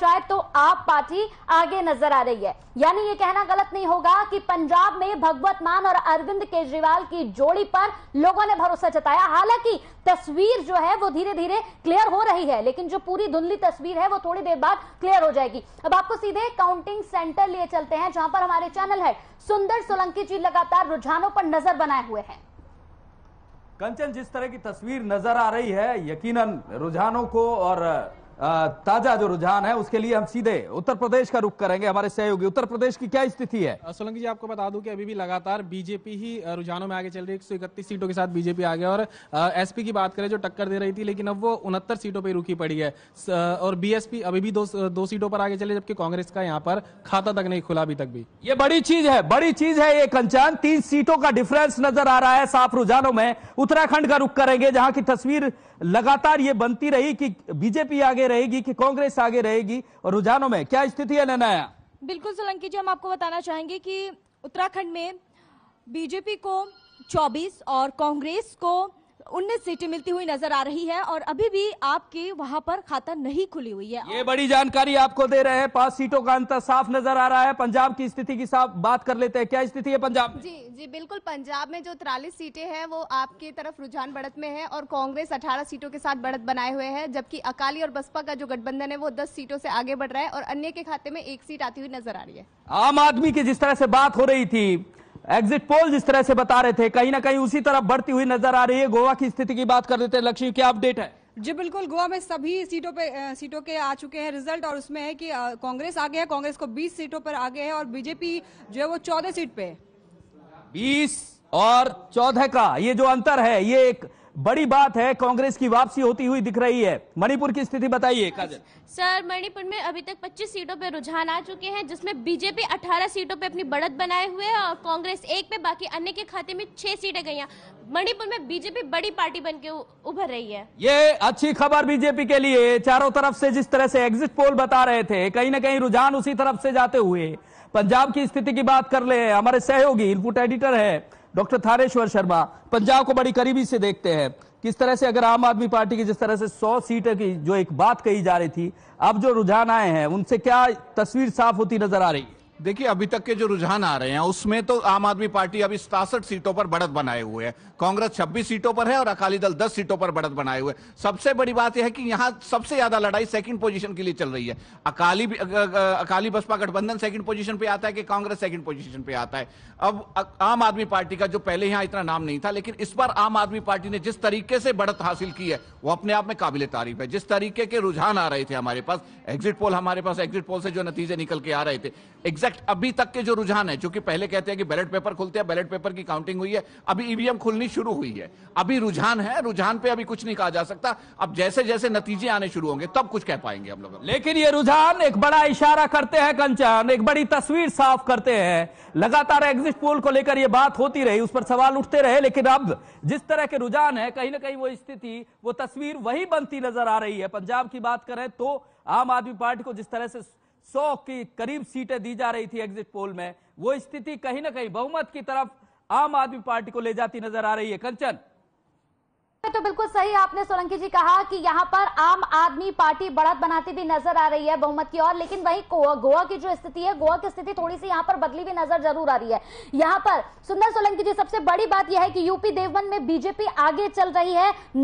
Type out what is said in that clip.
जाए तो आप पार्टी आगे नजर आ रही है यानी यह कहना गलत नहीं होगा कि पंजाब में भगवत मान और अरविंद केजरीवाल की जोड़ी पर लोगों ने भरोसा जताया हालांकि तस्वीर जो है वो धीरे धीरे क्लियर हो रही है लेकिन जो पूरी धुंधली तस्वीर है वो थोड़ी देर बाद क्लियर हो जाएगी अब आपको सीधे काउंटिंग सेंटर लिए चलते हैं जहां पर हमारे चैनल है सुंदर सोलंकी जी लगातार रुझानों पर नजर बनाए हुए हैं कंचन जिस तरह की तस्वीर नजर आ रही है यकीनन रुझानों को और ताजा जो रुझान है उसके लिए हम सीधे उत्तर प्रदेश का रुख करेंगे हमारे सहयोगी उत्तर प्रदेश की क्या स्थिति है सोलंकी जी आपको बता दूं कि अभी भी लगातार बीजेपी ही रुझानों में आगे चल रही है एक सीटों के साथ बीजेपी आगे और एसपी की बात करें जो टक्कर दे रही थी लेकिन अब वो उनहत्तर सीटों पर रुकी पड़ी है और बीएसपी अभी भी दो, दो सीटों पर आगे चले जबकि कांग्रेस का यहाँ पर खाता तक नहीं खुला अभी तक भी ये बड़ी चीज है बड़ी चीज है ये कंचन तीन सीटों का डिफरेंस नजर आ रहा है साफ रुझानों में उत्तराखंड का रुख करेंगे जहां की तस्वीर लगातार ये बनती रही कि बीजेपी आगे आगे रहेगी कि कांग्रेस आगे रहेगी और रुझानों में क्या स्थिति है ननाया बिल्कुल सोलंकी जी हम आपको बताना चाहेंगे की उत्तराखंड में बीजेपी को चौबीस और कांग्रेस को उन्नीस सीटें मिलती हुई नजर आ रही है और अभी भी आपके वहां पर खाता नहीं खुली हुई है ये बड़ी जानकारी आपको दे रहे हैं पांच सीटों का अंतर साफ नजर आ रहा है पंजाब की स्थिति की साफ बात कर लेते हैं क्या स्थिति है पंजाब में? जी जी बिल्कुल पंजाब में जो तिरालीस सीटें हैं वो आपकी तरफ रुझान बढ़त में है और कांग्रेस अठारह सीटों के साथ बढ़त बनाए हुए है जबकि अकाली और बसपा का जो गठबंधन है वो दस सीटों से आगे बढ़ रहा है और अन्य के खाते में एक सीट आती हुई नजर आ रही है आम आदमी की जिस तरह से बात हो रही थी एग्जिट पोल जिस तरह से बता रहे थे कहीं ना कहीं उसी तरह बढ़ती हुई नजर आ रही है गोवा की स्थिति की बात कर देते हैं लक्ष्मी क्या अपडेट है जी बिल्कुल गोवा में सभी सीटों पे सीटों के आ चुके हैं रिजल्ट और उसमें है कि कांग्रेस आगे है कांग्रेस को 20 सीटों पर आगे है और बीजेपी जो है वो 14 सीट पे 20 और 14 का ये जो अंतर है ये एक बड़ी बात है कांग्रेस की वापसी होती हुई दिख रही है मणिपुर की स्थिति बताइए काजल सर मणिपुर में अभी तक 25 सीटों पर रुझान आ चुके हैं जिसमें बीजेपी 18 सीटों पर अपनी बढ़त बनाए हुए है और कांग्रेस एक पे बाकी अन्य के खाते में छह सीटें गई मणिपुर में बीजेपी बड़ी पार्टी बन के उभर रही है ये अच्छी खबर बीजेपी के लिए चारों तरफ से जिस तरह से एग्जिट पोल बता रहे थे कहीं ना कहीं रुझान उसी तरफ से जाते हुए पंजाब की स्थिति की बात कर ले हमारे सहयोगी इनपुट एडिटर है डॉक्टर थारेश्वर शर्मा पंजाब को बड़ी करीबी से देखते हैं किस तरह से अगर आम आदमी पार्टी की जिस तरह से 100 सीट की जो एक बात कही जा रही थी अब जो रुझान आए हैं उनसे क्या तस्वीर साफ होती नजर आ रही देखिए अभी तक के जो रुझान आ रहे हैं उसमें तो आम आदमी पार्टी अभी सतासठ सीटों पर बढ़त बनाए हुए है कांग्रेस 26 सीटों पर है और अकाली दल 10 सीटों पर बढ़त बनाए हुए सबसे बड़ी बात यह है कि यहाँ सबसे ज्यादा लड़ाई सेकंड पोजीशन के लिए चल रही है अकाली अकाली बसपा गठबंधन सेकंड पोजीशन पे आता है कि कांग्रेस सेकंड पोजिशन पे आता है अब आम आदमी पार्टी का जो पहले यहाँ इतना नाम नहीं था लेकिन इस बार आम आदमी पार्टी ने जिस तरीके से बढ़त हासिल की है वो अपने आप में काबिल तारीफ है जिस तरीके के रुझान आ रहे थे हमारे पास एग्जिट पोल हमारे पास एग्जिट पोल से जो नतीजे निकल के आ रहे थे एग्जैक्ट अभी तक के जो रुझान है चूंकि पहले कहते हैं कि बैलेट पेपर खुलते हैं बैलेट पेपर की काउंटिंग हुई है अभी ईवीएम खुलनी शुरू हुई है अभी रुझान है रुझान पे अभी कुछ नहीं कहा जा सकता अब जैसे जैसे नतीजे आने शुरू होंगे तब कुछ कह पाएंगे हम लोग लेकिन ये रुझान एक बड़ा इशारा करते हैं कंचन एक बड़ी तस्वीर साफ करते हैं लगातार एग्जिट पोल को लेकर यह बात होती रही उस पर सवाल उठते रहे लेकिन अब जिस तरह के रुझान है कहीं ना कहीं वो स्थिति वो तस्वीर वही बनती नजर आ रही है पंजाब की बात करें तो आम आदमी पार्टी को जिस तरह से सौ की करीब सीटें दी जा रही थी एग्जिट पोल में वो स्थिति कहीं ना कहीं बहुमत की तरफ आम आदमी पार्टी को ले जाती नजर आ रही है कंचन तो बिल्कुल सही आपने सोलंकी जी कहा कि यहाँ पर आम आदमी पार्टी बढ़त बनाती भी नजर आ रही है बहुमत की ओर लेकिन वही गोवा की जो स्थिति है गोवा की स्थिति थोड़ी सी यहाँ पर बदली भी नजर जरूर आ रही है यहाँ पर सुंदर सोलंकी जी सबसे बड़ी बात यह है कि यूपी देवबंद में बीजेपी आगे चल रही है